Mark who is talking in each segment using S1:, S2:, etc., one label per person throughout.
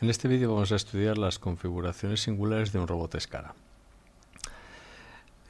S1: En este vídeo vamos a estudiar las configuraciones singulares de un robot Escara.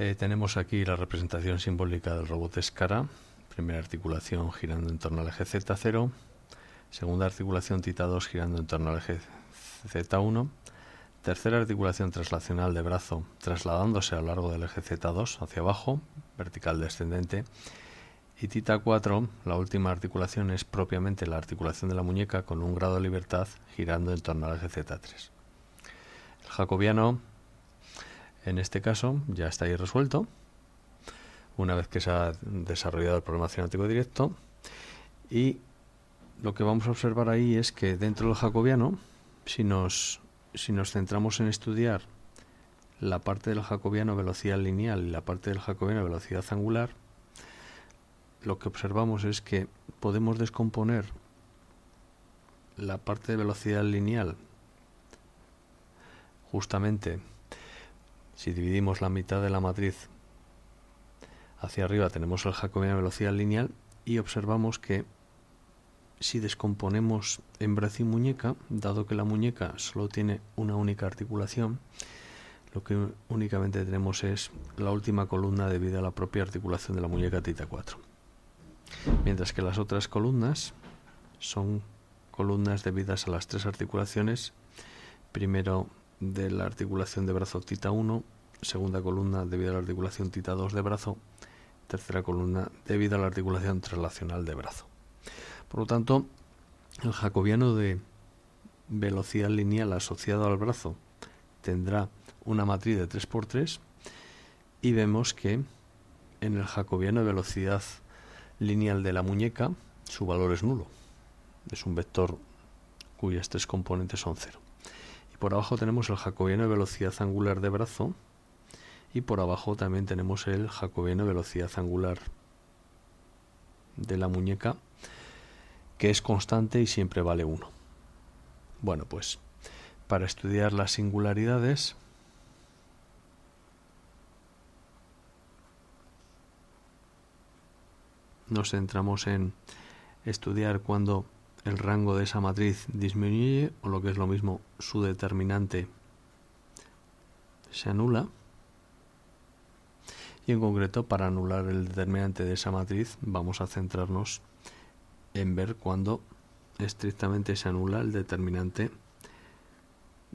S1: Eh, tenemos aquí la representación simbólica del robot Escara, primera articulación girando en torno al eje Z0, segunda articulación tita 2 girando en torno al eje Z1, tercera articulación traslacional de brazo trasladándose a lo largo del eje Z2 hacia abajo, vertical descendente, y tita 4, la última articulación, es propiamente la articulación de la muñeca con un grado de libertad girando en torno al eje z 3 El jacobiano, en este caso, ya está ahí resuelto, una vez que se ha desarrollado el problema cinético directo. Y lo que vamos a observar ahí es que dentro del jacobiano, si nos, si nos centramos en estudiar la parte del jacobiano velocidad lineal y la parte del jacobiano velocidad angular, lo que observamos es que podemos descomponer la parte de velocidad lineal justamente si dividimos la mitad de la matriz hacia arriba tenemos el jacobiano de velocidad lineal y observamos que si descomponemos en brazo y muñeca, dado que la muñeca solo tiene una única articulación, lo que únicamente tenemos es la última columna debido a la propia articulación de la muñeca tita 4 mientras que las otras columnas son columnas debidas a las tres articulaciones, primero de la articulación de brazo tita 1, segunda columna debida a la articulación tita 2 de brazo, tercera columna debida a la articulación traslacional de brazo. Por lo tanto, el jacobiano de velocidad lineal asociado al brazo tendrá una matriz de 3x3 y vemos que en el jacobiano de velocidad lineal de la muñeca, su valor es nulo. Es un vector cuyas tres componentes son cero. Y por abajo tenemos el jacobiano de velocidad angular de brazo. Y por abajo también tenemos el jacobiano de velocidad angular de la muñeca, que es constante y siempre vale 1. Bueno, pues para estudiar las singularidades nos centramos en estudiar cuando el rango de esa matriz disminuye o lo que es lo mismo su determinante se anula y en concreto para anular el determinante de esa matriz vamos a centrarnos en ver cuando estrictamente se anula el determinante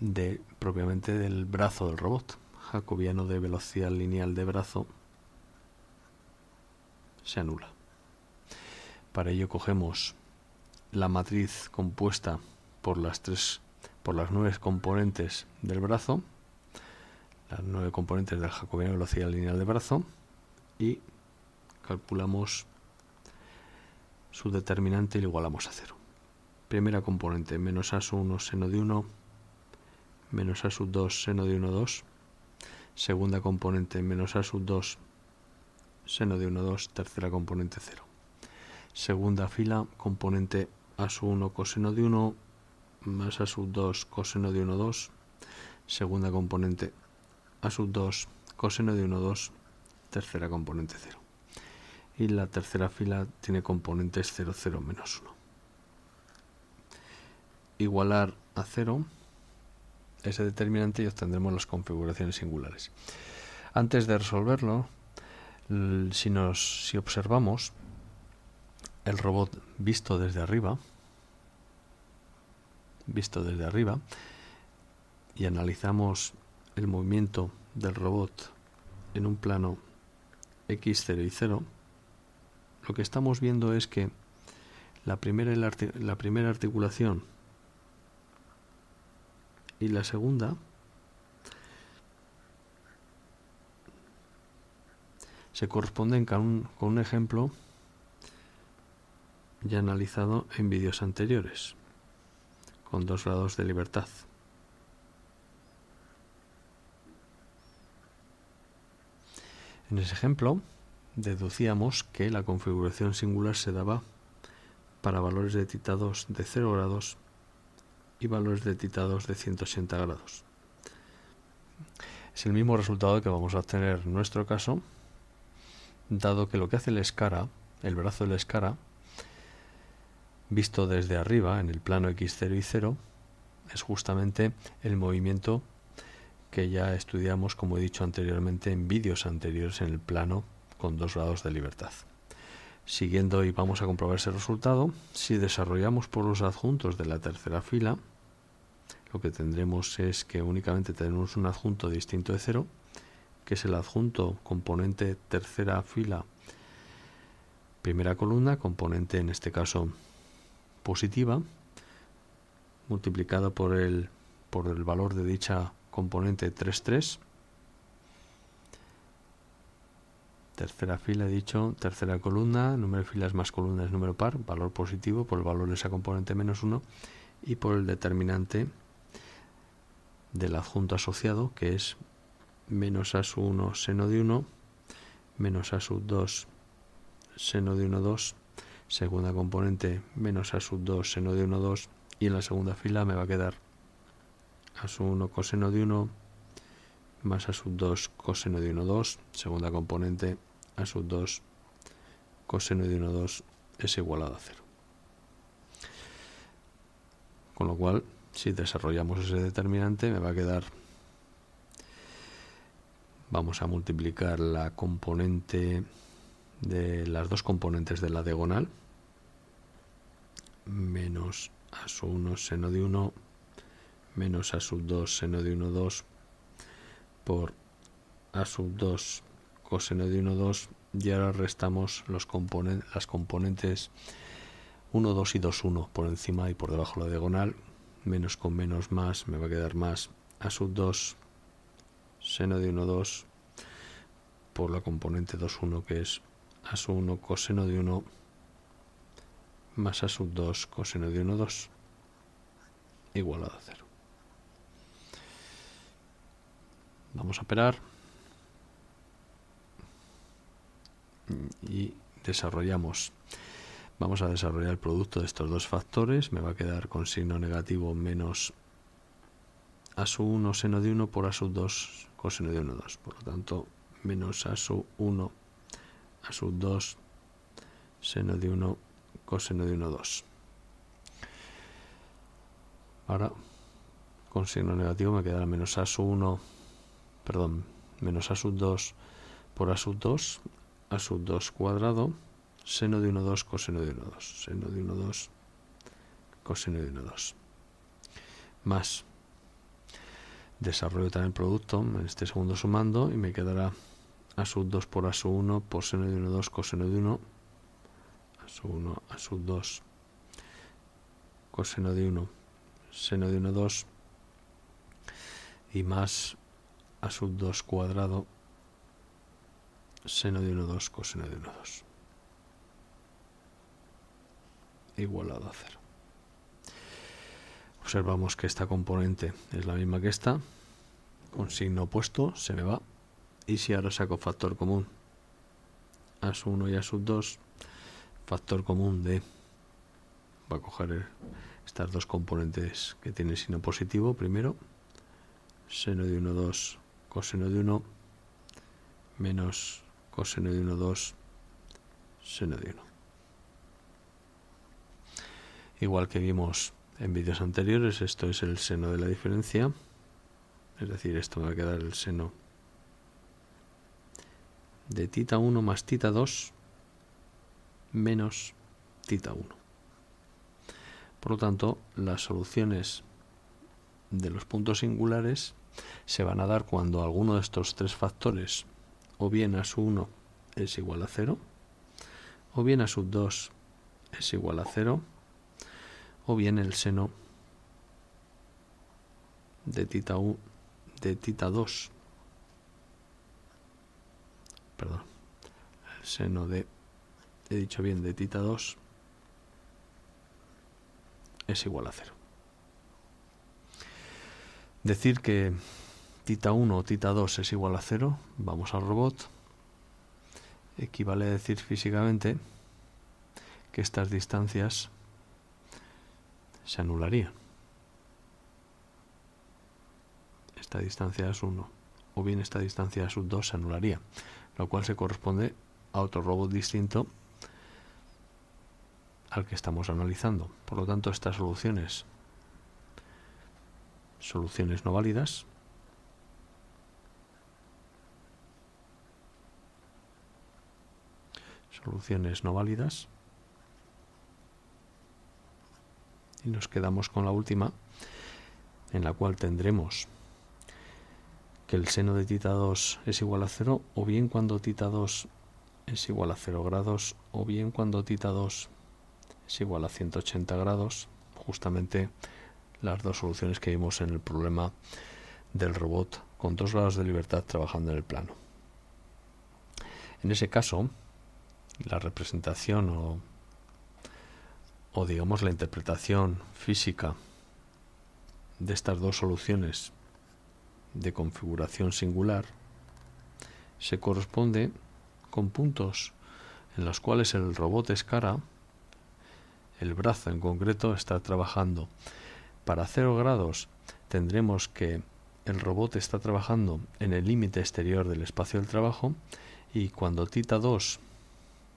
S1: de propiamente del brazo del robot jacobiano de velocidad lineal de brazo se anula para ello cogemos la matriz compuesta por las tres por las nueve componentes del brazo, las nueve componentes del jacobiano velocidad lineal de brazo y calculamos su determinante y lo igualamos a cero. Primera componente, menos a sub 1 seno de 1, menos a sub 2 seno de 1, 2. Segunda componente, menos a sub 2 seno de 1, 2. Tercera componente, 0 segunda fila, componente a sub 1 coseno de 1 más a sub 2 coseno de 1, 2, segunda componente a sub 2 coseno de 1, 2, tercera componente 0. Y la tercera fila tiene componentes 0, 0, menos 1. Igualar a 0 ese determinante y obtendremos las configuraciones singulares. Antes de resolverlo, si, nos, si observamos, el robot visto desde arriba, visto desde arriba, y analizamos el movimiento del robot en un plano x0 y 0, lo que estamos viendo es que la primera, la primera articulación y la segunda se corresponden con un ejemplo ya analizado en vídeos anteriores, con dos grados de libertad. En ese ejemplo, deducíamos que la configuración singular se daba para valores de titados de 0 grados y valores de titados de 180 grados. Es el mismo resultado que vamos a obtener en nuestro caso, dado que lo que hace el escara, el brazo del escara, visto desde arriba, en el plano x0 y 0, es justamente el movimiento que ya estudiamos, como he dicho anteriormente, en vídeos anteriores en el plano con dos grados de libertad. Siguiendo y vamos a comprobar ese resultado, si desarrollamos por los adjuntos de la tercera fila, lo que tendremos es que únicamente tenemos un adjunto distinto de 0, que es el adjunto componente tercera fila, primera columna, componente en este caso positiva multiplicada por el, por el valor de dicha componente 3,3. Tercera fila, he dicho, tercera columna, número de filas más columnas, número par, valor positivo por el valor de esa componente menos 1 y por el determinante del adjunto asociado, que es menos a su 1 seno de 1, menos a 2 seno de 1, 2, segunda componente menos a sub 2 seno de 1, 2 y en la segunda fila me va a quedar a sub 1 coseno de 1 más a sub 2 coseno de 1, 2 segunda componente a sub 2 coseno de 1, 2 es igualado a 0 con lo cual si desarrollamos ese determinante me va a quedar vamos a multiplicar la componente de las dos componentes de la diagonal menos a sub 1 seno de 1 menos a sub 2 seno de 1 2 por a sub 2 coseno de 1 2 y ahora restamos los las componentes 1 2 y 2 1 por encima y por debajo de la diagonal menos con menos más me va a quedar más a sub 2 seno de 1 2 por la componente 2 1 que es a sub 1 coseno de 1 más a sub 2 coseno de 1, 2 igualado a 0. Vamos a operar y desarrollamos. Vamos a desarrollar el producto de estos dos factores. Me va a quedar con signo negativo menos a sub 1 seno de 1 por a sub 2 coseno de 1, 2. Por lo tanto, menos a sub 1 a sub 2 seno de 1 coseno de 1, 2. Ahora, con signo negativo me quedará menos a sub 1, perdón, menos a sub 2 por a sub 2, a sub 2 cuadrado, seno de 1, 2, coseno de 1, 2, seno de 1, 2, coseno de 1, 2. Más, desarrollo también el producto, en este segundo sumando, y me quedará a sub 2 por a sub 1 por seno de 1, 2, coseno de 1, 1 a sub 2 coseno de 1 seno de 1 2 y más a sub 2 cuadrado seno de 1 2 coseno de 1 2 igualado a 0 observamos que esta componente es la misma que esta con signo opuesto se me va y si ahora saco factor común a sub 1 y a sub 2 factor común de va a coger estas dos componentes que tienen signo positivo primero seno de 1 2 coseno de 1 menos coseno de 1 2 seno de 1 igual que vimos en vídeos anteriores esto es el seno de la diferencia es decir esto me va a quedar el seno de tita 1 más tita 2 menos tita 1. Por lo tanto, las soluciones de los puntos singulares se van a dar cuando alguno de estos tres factores, o bien a su 1 es igual a 0, o bien a sub 2 es igual a 0, o bien el seno de tita, u, de tita 2, perdón, el seno de he dicho bien, de tita 2 es igual a 0. Decir que tita 1 o tita 2 es igual a 0, vamos al robot, equivale a decir físicamente que estas distancias se anularían. Esta distancia es 1, o bien esta distancia sub 2 se anularía, lo cual se corresponde a otro robot distinto al que estamos analizando. Por lo tanto, estas soluciones, soluciones no válidas, soluciones no válidas, y nos quedamos con la última, en la cual tendremos que el seno de tita 2 es igual a 0, o bien cuando tita 2 es igual a 0 grados, o bien cuando tita 2 igual a 180 grados, justamente las dos soluciones que vimos en el problema del robot con dos grados de libertad trabajando en el plano. En ese caso, la representación o, o digamos la interpretación física de estas dos soluciones de configuración singular se corresponde con puntos en los cuales el robot es cara el brazo en concreto está trabajando. Para 0 grados tendremos que el robot está trabajando en el límite exterior del espacio del trabajo y cuando tita 2,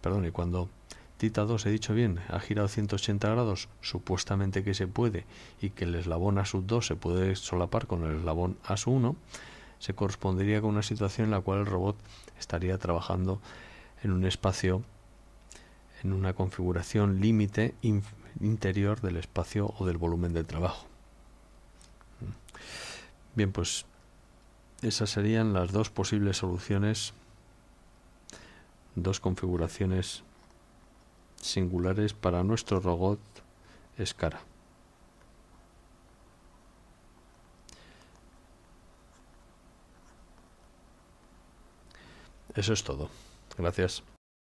S1: perdón, y cuando tita 2, he dicho bien, ha girado 180 grados, supuestamente que se puede y que el eslabón a 2 se puede solapar con el eslabón a 1, se correspondería con una situación en la cual el robot estaría trabajando en un espacio en una configuración límite interior del espacio o del volumen de trabajo. Mm. Bien, pues esas serían las dos posibles soluciones, dos configuraciones singulares para nuestro robot SCARA. Eso es todo. Gracias.